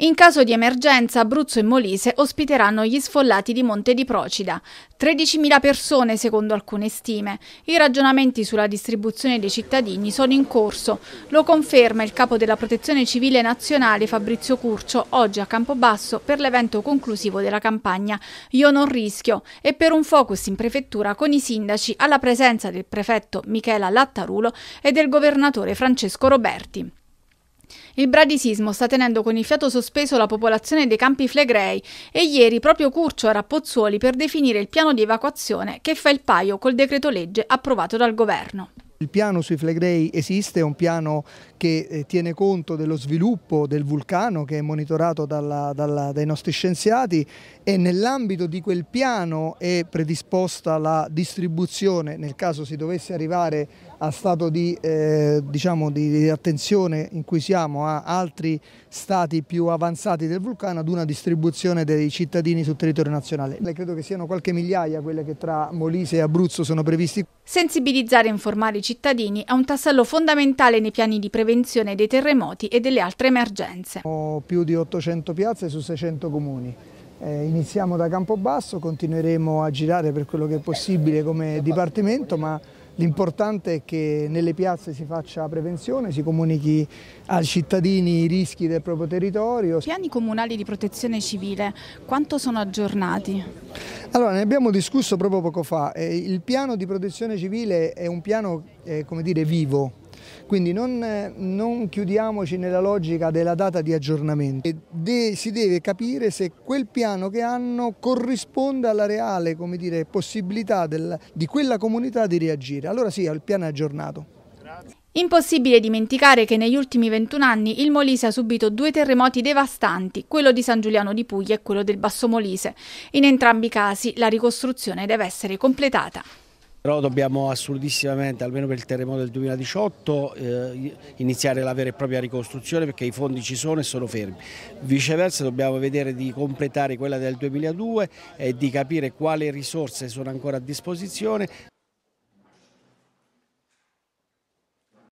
In caso di emergenza, Abruzzo e Molise ospiteranno gli sfollati di Monte di Procida. 13.000 persone, secondo alcune stime. I ragionamenti sulla distribuzione dei cittadini sono in corso. Lo conferma il capo della Protezione Civile Nazionale, Fabrizio Curcio, oggi a Campobasso per l'evento conclusivo della campagna Io non rischio e per un focus in prefettura con i sindaci alla presenza del prefetto Michela Lattarulo e del governatore Francesco Roberti. Il bradisismo sta tenendo con il fiato sospeso la popolazione dei campi flegrei e ieri proprio Curcio era a Pozzuoli per definire il piano di evacuazione che fa il paio col decreto legge approvato dal governo. Il piano sui flegrei esiste, è un piano che eh, tiene conto dello sviluppo del vulcano che è monitorato dalla, dalla, dai nostri scienziati e nell'ambito di quel piano è predisposta la distribuzione, nel caso si dovesse arrivare a stato di, eh, diciamo di, attenzione in cui siamo a altri stati più avanzati del vulcano ad una distribuzione dei cittadini sul territorio nazionale. Credo che siano qualche migliaia quelle che tra Molise e Abruzzo sono previsti. Sensibilizzare e informare i cittadini è un tassello fondamentale nei piani di prevenzione dei terremoti e delle altre emergenze. Ho più di 800 piazze su 600 comuni eh, iniziamo da Campobasso, continueremo a girare per quello che è possibile come Dipartimento, ma L'importante è che nelle piazze si faccia prevenzione, si comunichi ai cittadini i rischi del proprio territorio. piani comunali di protezione civile quanto sono aggiornati? Allora, ne abbiamo discusso proprio poco fa. Eh, il piano di protezione civile è un piano, eh, come dire, vivo quindi non, non chiudiamoci nella logica della data di aggiornamento, De, si deve capire se quel piano che hanno corrisponde alla reale dire, possibilità del, di quella comunità di reagire. Allora sì, il piano è aggiornato. Impossibile dimenticare che negli ultimi 21 anni il Molise ha subito due terremoti devastanti, quello di San Giuliano di Puglia e quello del Basso Molise. In entrambi i casi la ricostruzione deve essere completata però dobbiamo assolutissimamente, almeno per il terremoto del 2018, eh, iniziare la vera e propria ricostruzione perché i fondi ci sono e sono fermi. Viceversa dobbiamo vedere di completare quella del 2002 e di capire quali risorse sono ancora a disposizione.